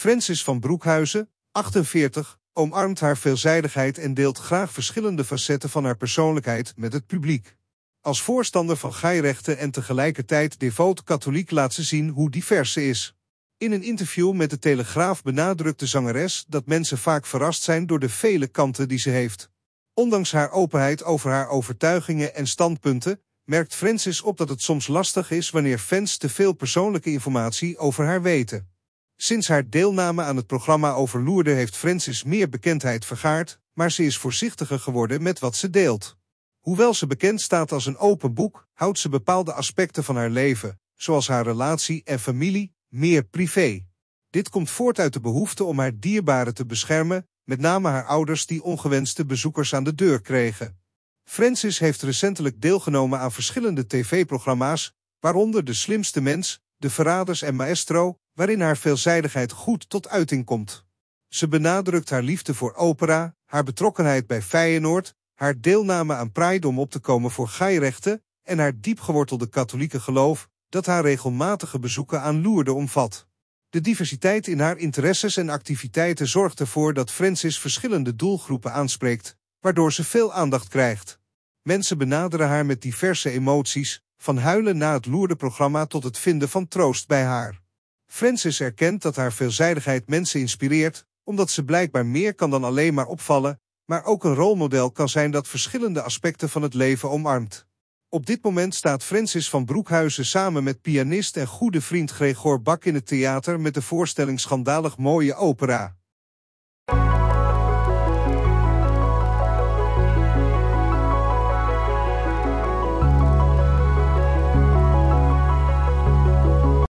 Francis van Broekhuizen, 48, omarmt haar veelzijdigheid en deelt graag verschillende facetten van haar persoonlijkheid met het publiek. Als voorstander van geirechten en tegelijkertijd devoot katholiek laat ze zien hoe divers ze is. In een interview met de Telegraaf benadrukt de zangeres dat mensen vaak verrast zijn door de vele kanten die ze heeft. Ondanks haar openheid over haar overtuigingen en standpunten, merkt Francis op dat het soms lastig is wanneer fans te veel persoonlijke informatie over haar weten. Sinds haar deelname aan het programma over heeft Francis meer bekendheid vergaard, maar ze is voorzichtiger geworden met wat ze deelt. Hoewel ze bekend staat als een open boek, houdt ze bepaalde aspecten van haar leven, zoals haar relatie en familie, meer privé. Dit komt voort uit de behoefte om haar dierbaren te beschermen, met name haar ouders die ongewenste bezoekers aan de deur kregen. Francis heeft recentelijk deelgenomen aan verschillende tv-programma's, waaronder De Slimste Mens, De Verraders en Maestro, waarin haar veelzijdigheid goed tot uiting komt. Ze benadrukt haar liefde voor opera, haar betrokkenheid bij Feyenoord, haar deelname aan Pride om op te komen voor gairechten en haar diepgewortelde katholieke geloof dat haar regelmatige bezoeken aan Loerde omvat. De diversiteit in haar interesses en activiteiten zorgt ervoor dat Francis verschillende doelgroepen aanspreekt, waardoor ze veel aandacht krijgt. Mensen benaderen haar met diverse emoties, van huilen na het loerde programma tot het vinden van troost bij haar. Francis erkent dat haar veelzijdigheid mensen inspireert, omdat ze blijkbaar meer kan dan alleen maar opvallen, maar ook een rolmodel kan zijn dat verschillende aspecten van het leven omarmt. Op dit moment staat Francis van Broekhuizen samen met pianist en goede vriend Gregor Bak in het theater met de voorstelling Schandalig Mooie Opera.